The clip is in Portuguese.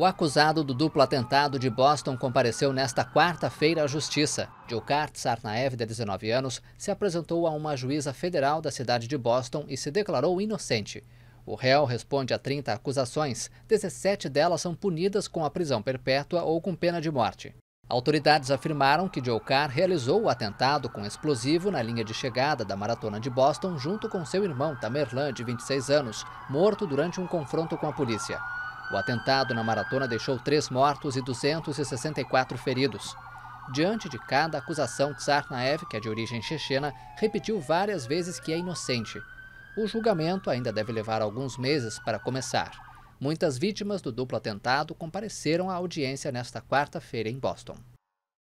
O acusado do duplo atentado de Boston compareceu nesta quarta-feira à Justiça. Jokart Sarnaev, de 19 anos, se apresentou a uma juíza federal da cidade de Boston e se declarou inocente. O réu responde a 30 acusações, 17 delas são punidas com a prisão perpétua ou com pena de morte. Autoridades afirmaram que Jokar realizou o atentado com explosivo na linha de chegada da maratona de Boston junto com seu irmão, Tamerlan, de 26 anos, morto durante um confronto com a polícia. O atentado na maratona deixou três mortos e 264 feridos. Diante de cada acusação, Tsarnaev, que é de origem chechena, repetiu várias vezes que é inocente. O julgamento ainda deve levar alguns meses para começar. Muitas vítimas do duplo atentado compareceram à audiência nesta quarta-feira em Boston.